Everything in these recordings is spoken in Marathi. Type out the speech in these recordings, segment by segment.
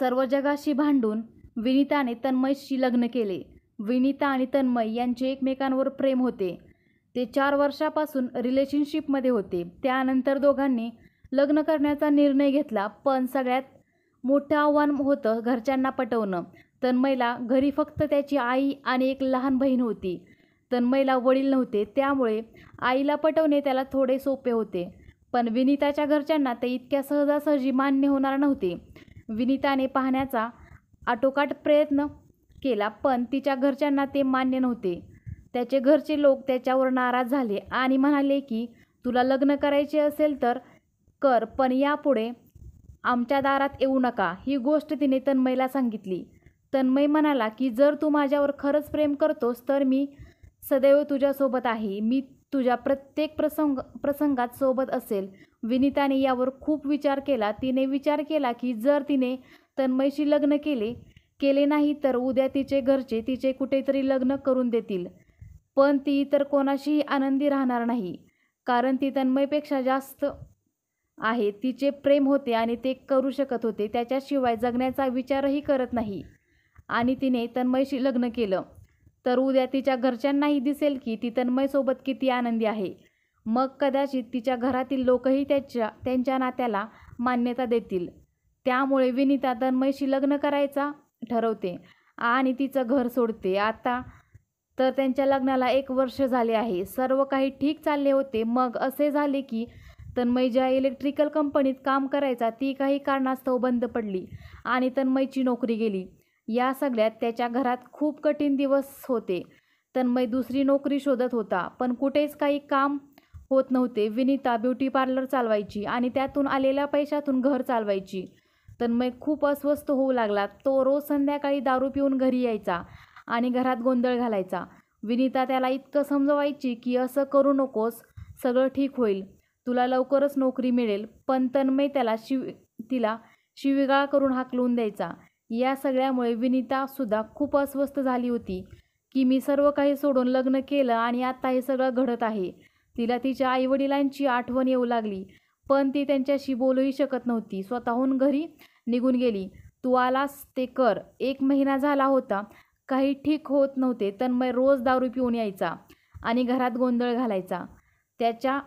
सर्व जगाशी भांडून विनिताने तन्मयशी लग्न केले विनिता आणि तन्मय यांचे एकमेकांवर प्रेम होते ते चार वर्षापासून रिलेशनशिपमध्ये होते त्यानंतर दोघांनी लग्न करण्याचा निर्णय घेतला पण सगळ्यात मोठं आव्हान होतं घरच्यांना पटवणं तन्मयला घरी फक्त त्याची आई आणि एक लहान बहीण होती तन्मयला वडील नव्हते त्यामुळे आईला पटवणे त्याला थोडे सोपे होते पण विनिताच्या घरच्यांना ते इतक्या सहजासहजी मान्य होणार नव्हते विनिताने पाहण्याचा आटोकाट प्रयत्न केला पण तिच्या घरच्यांना ते मान्य नव्हते त्याचे घरचे लोक त्याच्यावर नाराज झाले आणि म्हणाले की तुला लग्न करायचे असेल तर कर पण यापुढे आमच्या दारात येऊ नका ही गोष्ट तिने तन्मयला सांगितली तन्मय म्हणाला की जर तू माझ्यावर खरंच प्रेम करतोस तर मी सदैव तुझ्यासोबत आहे मी तुझ्या प्रत्येक प्रसंग प्रसंगात सोबत असेल विनिताने यावर खूप विचार केला तिने विचार केला की जर तिने तन्मयशी लग्न केले केले नाही तर उद्या तिचे घरचे तिचे कुठेतरी लग्न करून देतील पण ती इतर कोणाशीही आनंदी राहणार नाही कारण ती तन्मयपेक्षा जास्त आहे तिचे प्रेम होते आणि ते करू शकत होते त्याच्याशिवाय जगण्याचा विचारही करत नाही आणि तिने तन्मयशी लग्न केलं तर उद्या तिच्या घरच्यांनाही दिसेल की ती तन्मयसोबत किती आनंदी आहे मग कदाचित तिच्या घरातील लोकही त्याच्या त्यांच्या नात्याला मान्यता देतील त्यामुळे विनिता तन्मयशी लग्न करायचा ठरवते आणि तिचं घर सोडते आता तर त्यांच्या लग्नाला एक वर्ष झाले आहे सर्व काही ठीक चालले होते मग असे झाले की तन्मय ज्या इलेक्ट्रिकल कंपनीत काम करायचा ती काही कारणास्तव बंद पडली आणि तन्मयची नोकरी गेली या सगळ्यात त्याच्या घरात खूप कठीण दिवस होते तन्मय दुसरी नोकरी शोधत होता पण कुठेच काही काम होत नव्हते विनिता ब्युटी पार्लर चालवायची आणि त्यातून आलेल्या पैशातून घर चालवायची तन्मय खूप अस्वस्थ होऊ लागला तो रोज संध्याकाळी दारू पिऊन घरी यायचा आणि घरात गोंधळ घालायचा विनिता त्याला इतकं समजवायची की असं करू नकोस सगळं ठीक होईल तुला लवकरच नोकरी मिळेल पण तन्मय त्याला शिव तिला शिविगाळ करून हाकलून द्यायचा या सगळ्यामुळे सुद्धा खूप अस्वस्थ झाली होती की मी सर्व काही सोडून लग्न केलं आणि आत्ता हे सगळं घडत आहे तिला तिच्या आईवडिलांची आठवण येऊ लागली पण ती त्यांच्याशी बोलूही शकत नव्हती स्वतःहून घरी निघून गेली तू आलास ते कर एक महिना झाला होता काही ठीक होत नव्हते तन्मय रोज दारू पिऊन यायचा आणि घरात गोंधळ घालायचा त्याच्या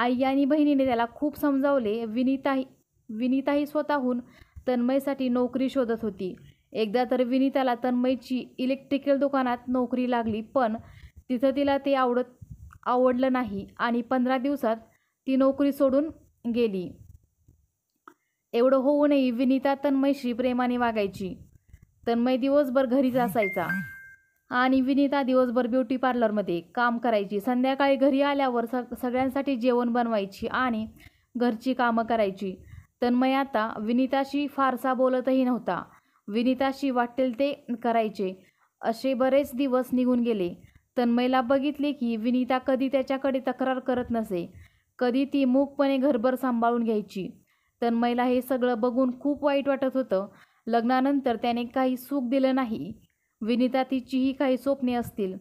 आई आणि बहिणीने त्याला खूप समजावले विनिताही विनीताही स्वतःहून तन्मयसाठी नोकरी शोधत होती एकदा तर विनिताला तन्मयची इलेक्ट्रिकल दुकानात नोकरी लागली पण तिथं तिला ते आवडत आवडलं नाही आणि पंधरा दिवसात ती नोकरी सोडून गेली एवढं होऊनही विनिता तन्मयशी प्रेमाने वागायची तन्मय दिवसभर घरीच असायचा आणि विनिता दिवसभर ब्युटी पार्लरमध्ये काम करायची संध्याकाळी घरी आल्यावर स सगळ्यांसाठी जेवण बनवायची आणि घरची कामं करायची तन्मय आता विनिताशी फारसा बोलतही नव्हता विनिताशी वाटेल ते करायचे असे बरेच दिवस निघून गेले तन्मयला बघितले की विनिता कधी त्याच्याकडे तक्रार करत नसे कधी ती मूकपणे घरभर सांभाळून घ्यायची तन्मयला हे सगळं बघून खूप वाईट वाटत होतं लग्नानंतर त्याने काही सुख दिलं नाही विनिता तिचीही काही स्वप्ने असतील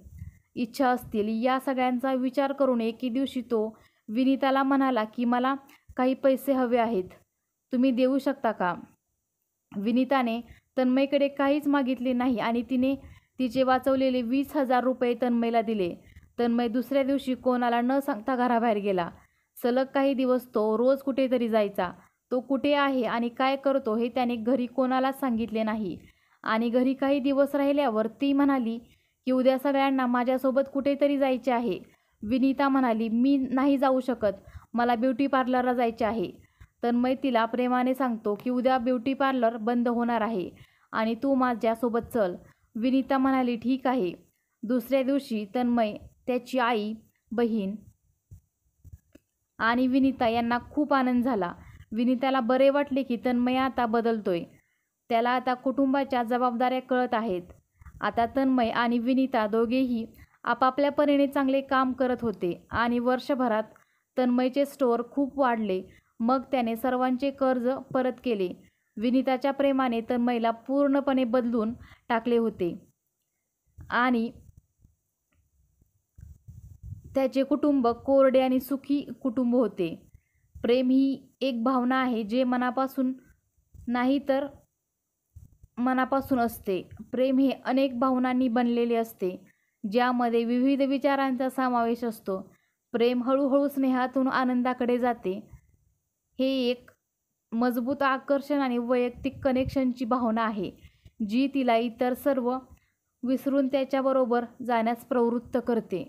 इच्छा असतील या सगळ्यांचा विचार करून एके दिवशी तो विनिताला म्हणाला की मला काही पैसे हवे आहेत तुम्ही देऊ शकता का विनिताने तन्मयकडे काहीच मागितले नाही आणि तिने तिचे वाचवलेले वीस हजार रुपये तन्मयला दिले तन्मय दुसऱ्या दिवशी कोणाला न सांगता घराबाहेर गेला सलग काही दिवस तो रोज कुठेतरी जायचा तो कुठे आहे आणि काय करतो हे त्याने घरी कोणालाच सांगितले नाही आणि घरी काही दिवस राहिल्यावर ती म्हणाली की उद्या सगळ्यांना माझ्यासोबत कुठेतरी जायचे आहे विनीता म्हणाली मी नाही जाऊ शकत मला ब्युटी पार्लरला जायचे आहे तन्मय तिला प्रेमाने सांगतो की उद्या ब्युटी पार्लर बंद होणार आहे आणि तू माझ्यासोबत चल विनीता म्हणाली ठीक आहे दुसऱ्या दिवशी तन्मय त्याची आई बहीण आणि विनीता यांना खूप आनंद झाला विनीताला बरे वाटले की तन्मय आता बदलतोय त्याला आता कुटुंबाच्या जबाबदाऱ्या कळत आहेत आता तन्मय आणि विनीता दोघेही आपापल्या परीने चांगले काम करत होते आणि वर्षभरात तन्मयचे स्टोअर खूप वाढले मग त्याने सर्वांचे कर्ज परत केले विनिताच्या प्रेमाने तर महिला पूर्णपणे बदलून टाकले होते आणि त्याचे कुटुंब कोरडे आणि सुखी कुटुंब होते प्रेम ही एक भावना आहे जे मनापासून नाही तर मनापासून असते प्रेम हे अनेक भावनांनी बनलेले असते ज्यामध्ये विविध विचारांचा समावेश असतो प्रेम हळूहळू स्नेहातून आनंदाकडे जाते हे एक मजबूत आकर्षण आणि वैयक्तिक कनेक्शनची भावना आहे जी तिला इतर सर्व विसरून त्याच्याबरोबर जाण्यास प्रवृत्त करते